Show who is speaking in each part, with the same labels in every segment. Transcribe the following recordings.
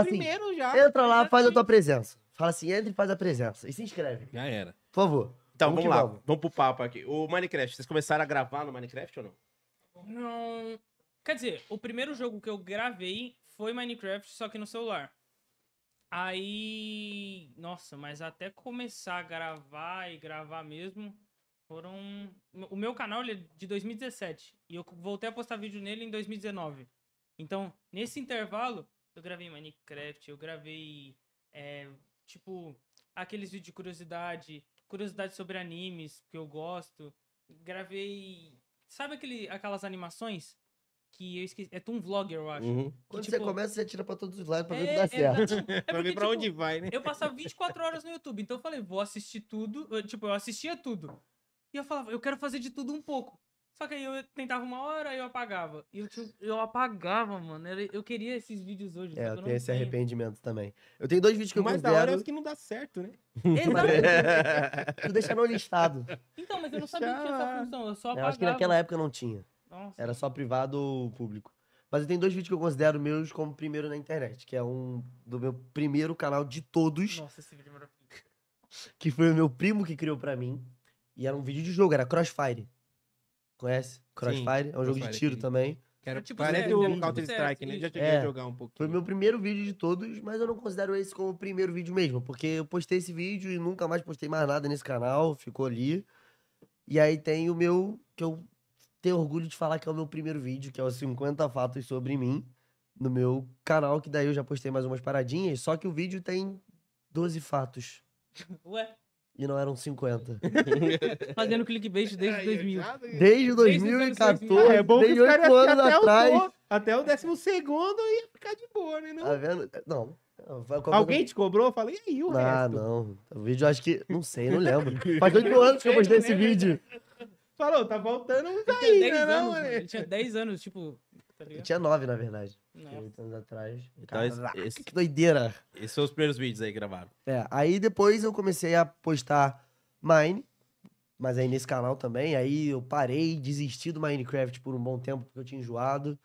Speaker 1: assim, primeiro já. Entra
Speaker 2: lá, faz a tua presença. Fala assim, entra e faz a presença. E se inscreve. Já era. Por favor. Então, vamos, vamos lá. Vamos. vamos pro papo aqui. O Minecraft, vocês começaram a gravar no Minecraft ou não?
Speaker 1: Não. Quer dizer, o primeiro jogo que eu gravei foi Minecraft, só que no celular. Aí. Nossa, mas até começar a gravar e gravar mesmo, foram. O meu canal ele é de 2017. E eu voltei a postar vídeo nele em 2019. Então, nesse intervalo, eu gravei Minecraft, eu gravei. É, tipo, aqueles vídeos de curiosidade, curiosidade sobre animes que eu gosto. Gravei. Sabe aquele, aquelas animações? Que eu esqueci. É um vlogger, eu acho. Uhum. Que, Quando tipo, você começa,
Speaker 2: você tira pra todos os lados pra é, ver que dá é, certo. É, pra ver pra tipo, onde vai, né? Eu passava
Speaker 1: 24 horas no YouTube, então eu falei, vou assistir tudo. Eu, tipo, eu assistia tudo. E eu falava, eu quero fazer de tudo um pouco. Só que aí eu tentava uma hora e eu apagava. E eu, eu apagava, mano. Eu queria esses vídeos hoje. É, eu, tenho esse tenho.
Speaker 2: arrependimento também. Eu tenho dois vídeos que mas eu considero... da hora é
Speaker 1: que não dá certo, né? Exato.
Speaker 2: tu deixa no listado.
Speaker 1: Então, mas eu não sabia que tinha essa função. Eu só apagava. Eu acho que naquela época
Speaker 2: não tinha. Nossa. Era só privado ou público. Mas eu tenho dois vídeos que eu considero meus como primeiro na internet. Que é um do meu primeiro canal de todos. Nossa, esse vídeo é maravilhoso. Que foi o meu primo que criou pra mim. E era um vídeo de jogo, era Crossfire. Conhece? Crossfire? é um jogo de tiro também. era, é, tipo parece né, é um Counter Strike, né? Já cheguei é, a jogar um pouquinho. Foi meu primeiro vídeo de todos, mas eu não considero esse como o primeiro vídeo mesmo, porque eu postei esse vídeo e nunca mais postei mais nada nesse canal, ficou ali. E aí tem o meu, que eu tenho orgulho de falar que é o meu primeiro vídeo, que é os 50 fatos sobre mim, no meu canal, que daí eu já postei mais umas paradinhas, só que o vídeo tem 12 fatos. Ué? e não eram 50.
Speaker 1: Fazendo clickbait desde 2000. Desde 2014, é bom desde 8 anos até atrás. O, até o 12 ia ficar de boa, né? Não? Tá vendo?
Speaker 2: É, não. É Alguém te cobrou? Eu falei, e aí o ah, resto? não. O vídeo acho que... Não sei, não lembro. Faz oito anos que eu postei esse né? vídeo. Falou, tá voltando uns aí, né? Anos, não, ele tinha 10 né, né? anos, tipo... Tá eu tinha nove, na verdade. Né? Oito anos atrás. Então, ah, esse, que doideira. Esses são os primeiros vídeos aí gravados. É, aí depois eu comecei a postar Mine, mas aí nesse canal também. Aí eu parei, desisti do Minecraft por um bom tempo, porque eu tinha enjoado.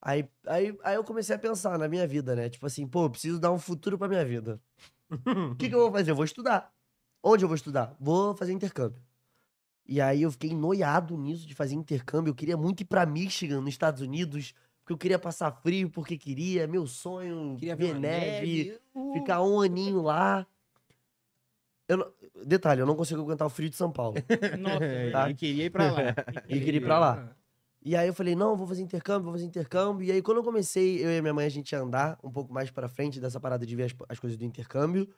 Speaker 2: Aí, aí, aí eu comecei a pensar na minha vida, né? Tipo assim, pô, eu preciso dar um futuro pra minha vida. O que, que eu vou fazer? Eu vou estudar. Onde eu vou estudar? Vou fazer intercâmbio. E aí eu fiquei noiado nisso de fazer intercâmbio. Eu queria muito ir para Michigan, nos Estados Unidos, porque eu queria passar frio, porque queria, meu sonho, queria ver neve, neve, uh, ficar um aninho lá. Eu não... Detalhe, eu não consigo aguentar o frio de São Paulo. Nossa, tá? e queria ir pra lá. E queria ir pra lá. E aí eu falei, não, vou fazer intercâmbio, vou fazer intercâmbio. E aí quando eu comecei, eu e minha mãe, a gente ia andar um pouco mais pra frente dessa parada de ver as, as coisas do intercâmbio,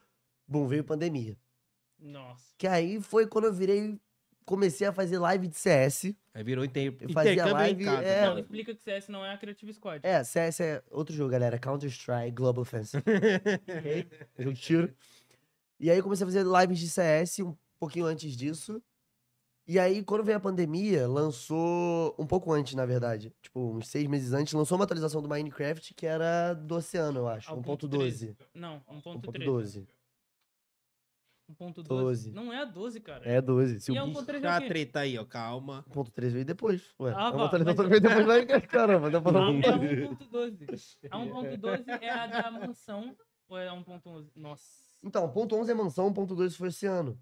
Speaker 2: bom, veio pandemia. Nossa. Que aí foi quando eu virei comecei a fazer live de CS. Aí virou inter... fazia live, em casa. É... Não,
Speaker 1: explica que CS não é a Creative Squad.
Speaker 2: É, CS é outro jogo, galera. Counter-Strike, Global Offensive. ok? Jogo de tiro. E aí comecei a fazer lives de CS um pouquinho antes disso. E aí, quando veio a pandemia, lançou. Um pouco antes, na verdade. Tipo, uns seis meses antes, lançou uma atualização do Minecraft que era do oceano, eu acho. 1.12. Não, 1.13. 1.12.
Speaker 1: 1.12. Não é a 12, cara. É a 12. Se e o é bicho... é a treta
Speaker 2: aí, ó, calma. 1.3 veio depois. Ué, ah, a tá vá, atualização mas... veio depois lá em caramba. Dá tá pra... Não, é a
Speaker 1: 1.12. A 1.12 é a da mansão ou é a 1.11? Nossa.
Speaker 2: Então, ponto 11 é mansão, ponto 2 foi esse ano.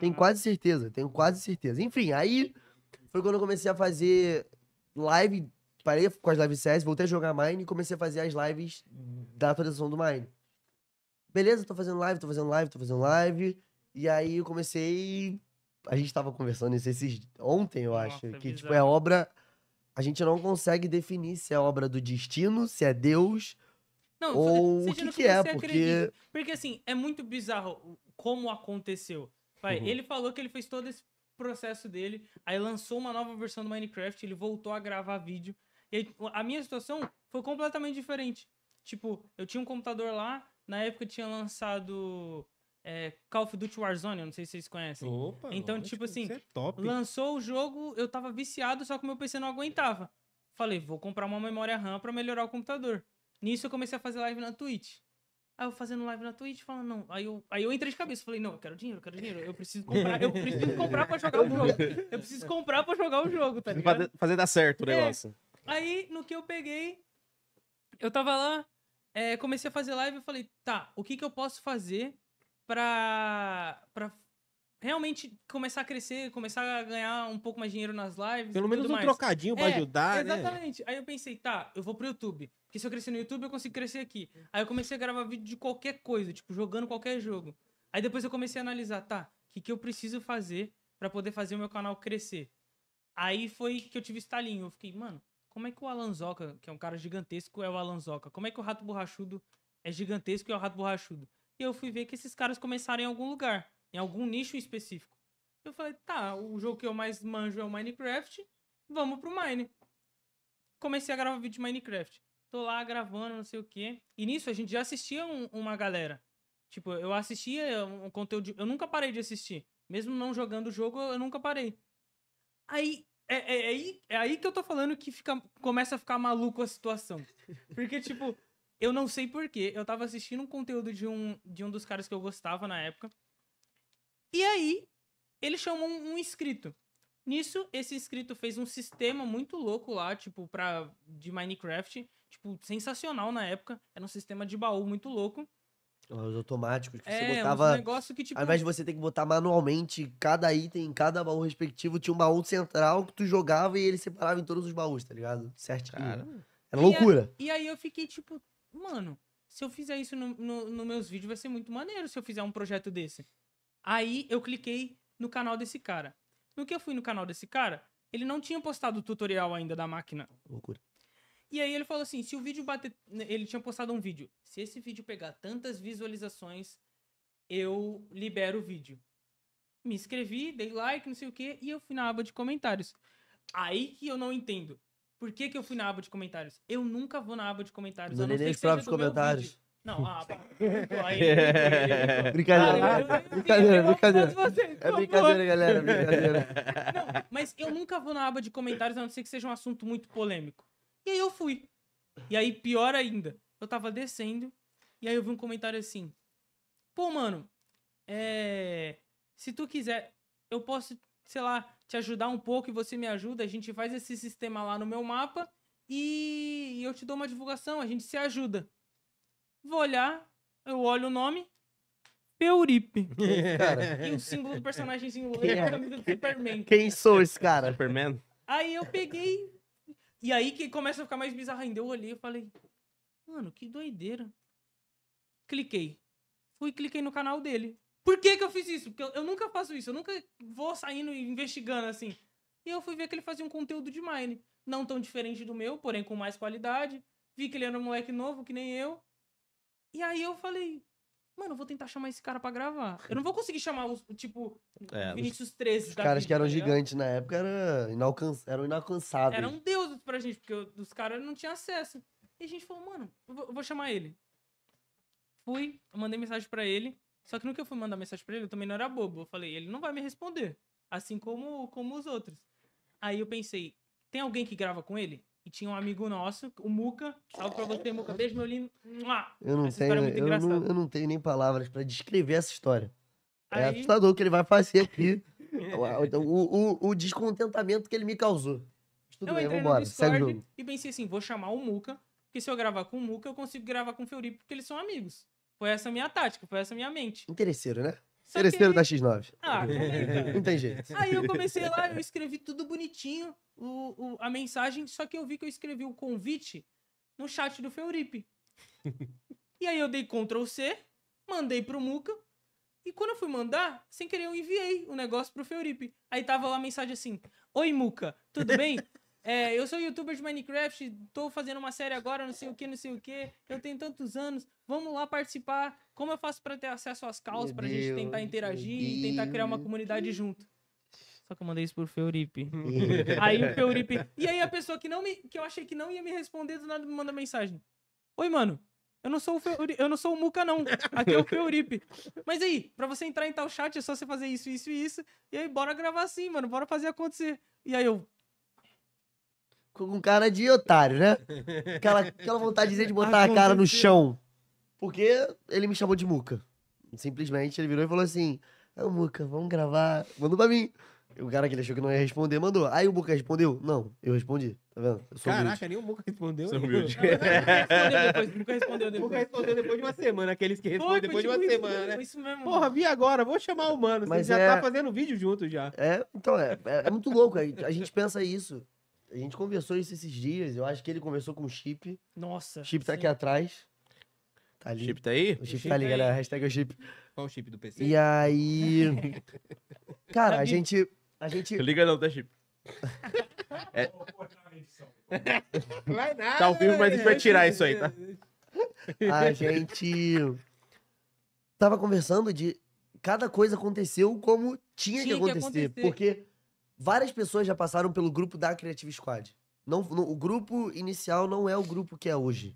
Speaker 2: Tenho ah. quase certeza, tenho quase certeza. Enfim, aí foi quando eu comecei a fazer live, parei com as lives CS, voltei a jogar Mine e comecei a fazer as lives da atualização do Mine beleza, tô fazendo live, tô fazendo live, tô fazendo live. E aí eu comecei. A gente tava conversando isso esses... ontem, eu acho. É que, tipo, é obra. A gente não consegue definir se é obra do destino, se é Deus.
Speaker 1: Não, ou o que, que, que é, porque... Acredita. Porque, assim, é muito bizarro como aconteceu. Pai, uhum. ele falou que ele fez todo esse processo dele, aí lançou uma nova versão do Minecraft, ele voltou a gravar vídeo. E a minha situação foi completamente diferente. Tipo, eu tinha um computador lá, na época tinha lançado é, Call of Duty Warzone, eu não sei se vocês conhecem. Opa, então, tipo é assim, é lançou o jogo, eu tava viciado, só que meu PC não aguentava. Falei, vou comprar uma memória RAM para melhorar o computador. Nisso eu comecei a fazer live na Twitch. Aí eu fazendo live na Twitch, falando, não. Aí eu, aí eu entrei de cabeça, falei, não, eu quero dinheiro, eu quero dinheiro, eu preciso comprar, eu preciso comprar pra jogar o jogo. Eu preciso comprar pra jogar o jogo, tá ligado? Fazer,
Speaker 2: fazer dar certo o é. negócio.
Speaker 1: É. Aí, no que eu peguei, eu tava lá, é, comecei a fazer live e falei, tá, o que, que eu posso fazer pra, pra realmente começar a crescer, começar a ganhar um pouco mais dinheiro nas lives. Pelo menos um mais. trocadinho é, ajudar, né? exatamente. Né? Aí eu pensei, tá, eu vou pro YouTube. Porque se eu crescer no YouTube, eu consigo crescer aqui. Aí eu comecei a gravar vídeo de qualquer coisa, tipo, jogando qualquer jogo. Aí depois eu comecei a analisar, tá, o que, que eu preciso fazer para poder fazer o meu canal crescer. Aí foi que eu tive estalinho. Eu fiquei, mano, como é que o Alanzoca, que é um cara gigantesco, é o Alanzoca? Como é que o Rato Borrachudo é gigantesco e é o Rato Borrachudo? E eu fui ver que esses caras começaram em algum lugar, em algum nicho específico. Eu falei, tá, o jogo que eu mais manjo é o Minecraft, vamos pro Mine. Comecei a gravar vídeo de Minecraft. Tô lá gravando, não sei o quê. E nisso a gente já assistia um, uma galera. Tipo, eu assistia é um conteúdo. Eu nunca parei de assistir. Mesmo não jogando o jogo, eu nunca parei. Aí é, é, é, aí, é aí que eu tô falando que fica, começa a ficar maluco a situação. Porque, tipo, eu não sei porquê. Eu tava assistindo um conteúdo de um, de um dos caras que eu gostava na época. E aí, ele chamou um, um inscrito. Nisso, esse inscrito fez um sistema muito louco lá, tipo, pra, de Minecraft. Tipo, sensacional na época. Era um sistema de baú muito louco.
Speaker 2: Os automáticos que é, você botava. Um negócio que, tipo... Ao invés de você ter que botar manualmente cada item em cada baú respectivo, tinha um baú central que tu jogava e ele separava em todos os baús, tá ligado? certo Cara. Era e loucura.
Speaker 1: A... e aí eu fiquei tipo, mano, se eu fizer isso nos no, no meus vídeos vai ser muito maneiro se eu fizer um projeto desse. Aí eu cliquei no canal desse cara. No que eu fui no canal desse cara, ele não tinha postado o tutorial ainda da máquina. Loucura. E aí ele falou assim: se o vídeo bater. Né, ele tinha postado um vídeo. Se esse vídeo pegar tantas visualizações, eu libero o vídeo. Me inscrevi, dei like, não sei o quê, e eu fui na aba de comentários. Aí que eu não entendo. Por que, que eu fui na aba de comentários? Eu nunca vou na aba de comentários. Não, nem nem os próprios comentários. Não, a ah, aba. Brincadeira.
Speaker 2: brincadeira, brincadeira. é brincadeira, galera. Brincadeira.
Speaker 1: Não, mas eu nunca vou na aba de comentários, a não ser que seja um assunto muito polêmico. E aí eu fui. E aí, pior ainda, eu tava descendo e aí eu vi um comentário assim: Pô, mano, é. Se tu quiser, eu posso, sei lá, te ajudar um pouco e você me ajuda. A gente faz esse sistema lá no meu mapa e eu te dou uma divulgação, a gente se ajuda. Vou olhar, eu olho o nome.
Speaker 2: Peuripe. E o símbolo do personagem símbolo, é a camisa do Superman. Quem sou esse cara? Superman?
Speaker 1: Aí eu peguei, e aí que começa a ficar mais bizarro ainda. Eu olhei e falei, mano, que doideira. Cliquei. Fui cliquei no canal dele. Por que que eu fiz isso? Porque eu, eu nunca faço isso. Eu nunca vou saindo e investigando assim. E eu fui ver que ele fazia um conteúdo de Mine. Não tão diferente do meu, porém com mais qualidade. Vi que ele era um moleque novo, que nem eu. E aí eu falei, Mano, eu vou tentar chamar esse cara pra gravar. Eu não vou conseguir chamar os, tipo, é, Vinícius 13. Os caras vida, que eram tá gigantes
Speaker 2: na época era inalcan... eram inalcançáveis. Eram
Speaker 1: deuses pra gente, porque eu, os caras não tinham acesso. E a gente falou, mano, eu vou, eu vou chamar ele. Fui, mandei mensagem pra ele. Só que no que eu fui mandar mensagem pra ele, eu também não era bobo. Eu falei, ele não vai me responder. Assim como, como os outros. Aí eu pensei, tem alguém que grava com ele? E tinha um amigo nosso, o Muca. Salve pra você, Muca. Beijo, meu lindo.
Speaker 2: Eu não, é tenho, é eu, não, eu não tenho nem palavras para descrever essa história. É Aí... É assustador o que ele vai fazer aqui. Então, o, o, o, descontentamento que ele me causou. Tudo eu bem, entrei vambora, no Discord
Speaker 1: e pensei assim, vou chamar o Muca, porque se eu gravar com o Muca, eu consigo gravar com o Felipe, porque eles são amigos. Foi essa minha tática, foi essa minha mente.
Speaker 2: Interesseiro, né? Seresteiro que... da X9. Ah, não tem jeito. Aí eu comecei lá, eu
Speaker 1: escrevi tudo bonitinho, o, o, a mensagem, só que eu vi que eu escrevi o convite no chat do Feuripe. e aí eu dei Ctrl C, mandei pro Muca, e quando eu fui mandar, sem querer eu enviei o negócio pro Feuripe. Aí tava lá a mensagem assim: Oi, Muca, tudo bem? É, eu sou youtuber de Minecraft, tô fazendo uma série agora, não sei o que, não sei o que. Eu tenho tantos anos, vamos lá participar. Como eu faço para ter acesso às causas, pra Deus, gente tentar interagir e tentar criar uma comunidade junto? Só que eu mandei isso pro Feuripe. aí o Feuripe. E aí a pessoa que não me. que eu achei que não ia me responder, do nada me manda mensagem. Oi, mano. Eu não sou o Feuripe, eu não sou o Muca, não. Aqui é o Feuripe. Mas aí, pra você entrar em tal chat, é só você fazer isso, isso e isso. E aí, bora gravar assim, mano. Bora fazer acontecer. E aí eu,
Speaker 2: com cara de otário, né? Aquela, aquela vontade de botar a cara no chão. Porque ele me chamou de Muca. Simplesmente ele virou e falou assim: Ô, Muca, vamos gravar. Mandou pra mim. O cara que ele achou que não ia responder mandou. Aí o Muca respondeu: Não, eu respondi. Tá vendo? Eu sou Caraca, humilde. nem o Muca respondeu. Sou né? humilde. Nunca respondeu
Speaker 1: depois. Nunca respondeu depois de uma semana. Aqueles que respondem depois de uma tipo isso, semana, né? Isso mesmo. Porra,
Speaker 2: vi agora, vou chamar o mano. Mas Você é... já tá fazendo vídeo junto já. É, então, é, é, é muito louco. A gente pensa isso. A gente conversou isso esses dias. Eu acho que ele conversou com o Chip. Nossa. Chip tá sim. aqui atrás. Tá ali. Chip tá aí? O Chip, o chip tá ali, tá galera. Hashtag é o Chip. Qual o chip do PC? E aí. Cara, a gente. A gente. Liga não, tá, Chip? é... Vai nada, tá ao vivo, mas a gente vai né? tirar isso aí, tá? A gente. Tava conversando de. Cada coisa aconteceu como tinha, tinha que, acontecer, que acontecer. Porque Várias pessoas já passaram pelo grupo da Creative Squad. Não, não, o grupo inicial não é o grupo que é hoje.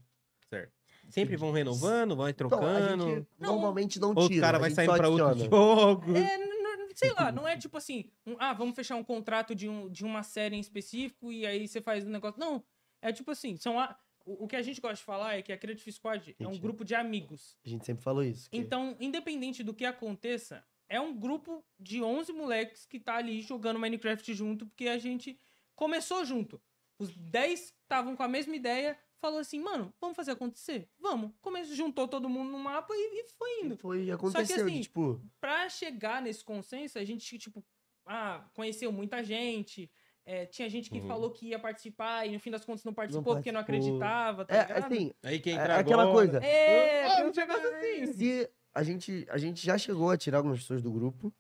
Speaker 2: Certo. Sempre vão renovando, vão então, trocando. Então, normalmente não tira. O cara vai saindo pra outro jogo. É,
Speaker 1: não, sei lá, não é tipo assim, um, ah, vamos fechar um contrato de, um, de uma série em específico e aí você faz um negócio. Não, é tipo assim, são a, o, o que a gente gosta de falar é que a Creative Squad gente, é um grupo de amigos.
Speaker 2: A gente sempre falou isso. Que... Então,
Speaker 1: independente do que aconteça, é um grupo de 11 moleques que tá ali jogando Minecraft junto, porque a gente começou junto. Os 10 estavam com a mesma ideia, falou assim, mano, vamos fazer acontecer? Vamos. Começou, juntou todo mundo no mapa e, e foi indo. E foi, aconteceu, Só que, assim, tipo... Pra chegar nesse consenso, a gente, tipo, ah, conheceu muita gente, é, tinha gente que uhum. falou que ia participar e no fim das contas não participou, não participou. porque não acreditava, tá é, ligado? Assim, Aí quem é, Aquela coisa. É, é um negócio
Speaker 2: assim a gente, a gente já chegou a tirar algumas pessoas do grupo.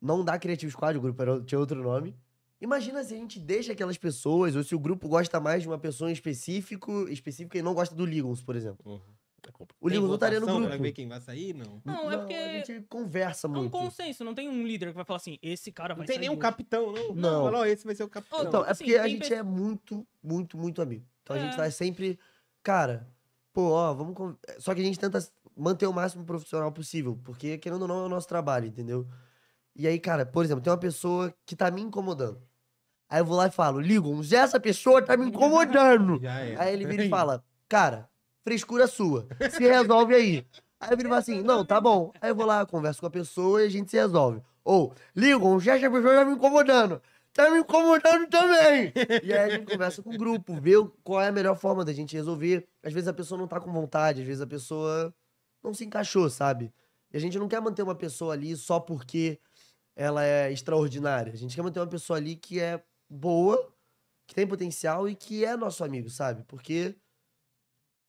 Speaker 2: Não dá Creative Squad, o grupo era, tinha outro nome. Imagina se a gente deixa aquelas pessoas, ou se o grupo gosta mais de uma pessoa em específico, específica e não gosta do Ligons, por exemplo. Uhum. É o Ligons não estaria no grupo. Pra ver quem vai sair, não? Não, não é porque... A gente conversa muito. É
Speaker 1: um consenso, não tem um líder que vai falar assim, esse cara vai Não tem nenhum capitão, não? Não. Falou, esse vai ser o capitão. Então, é porque a gente pe... é
Speaker 2: muito, muito, muito amigo. Então é. a gente vai é. tá sempre... Cara, pô, ó, vamos... Só que a gente tenta manter o máximo profissional possível, porque querendo ou não é o nosso trabalho, entendeu? E aí, cara, por exemplo, tem uma pessoa que tá me incomodando. Aí eu vou lá e falo, Ligon, essa pessoa tá me incomodando. É. Aí ele vira e fala, cara, frescura sua, se resolve aí. Aí ele fala assim, não, tá bom. Aí eu vou lá, converso com a pessoa e a gente se resolve. Ou, Ligon, já essa pessoa tá me incomodando. Tá me incomodando também. E aí a gente conversa com o grupo, vê qual é a melhor forma da gente resolver. Às vezes a pessoa não tá com vontade, às vezes a pessoa não se encaixou, sabe? E a gente não quer manter uma pessoa ali só porque ela é extraordinária. A gente quer manter uma pessoa ali que é boa, que tem potencial e que é nosso amigo, sabe? Porque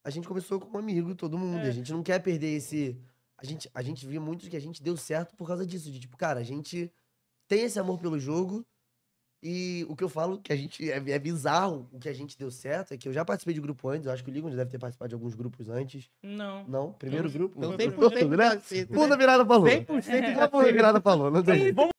Speaker 2: a gente começou como amigo, todo mundo. É. A gente não quer perder esse. A gente, a gente viu muito que a gente deu certo por causa disso. De tipo, cara, a gente tem esse amor pelo jogo e o que eu falo que a gente é, é, bizarro, o que a gente deu certo é que eu já participei de grupo antes, eu acho que o Ligon já deve ter participado de alguns grupos antes. Não. Não? Primeiro então, grupo? Não, 100%, grupo, 100%, né? 100%, né? Mundo virada falou 100% já foi virada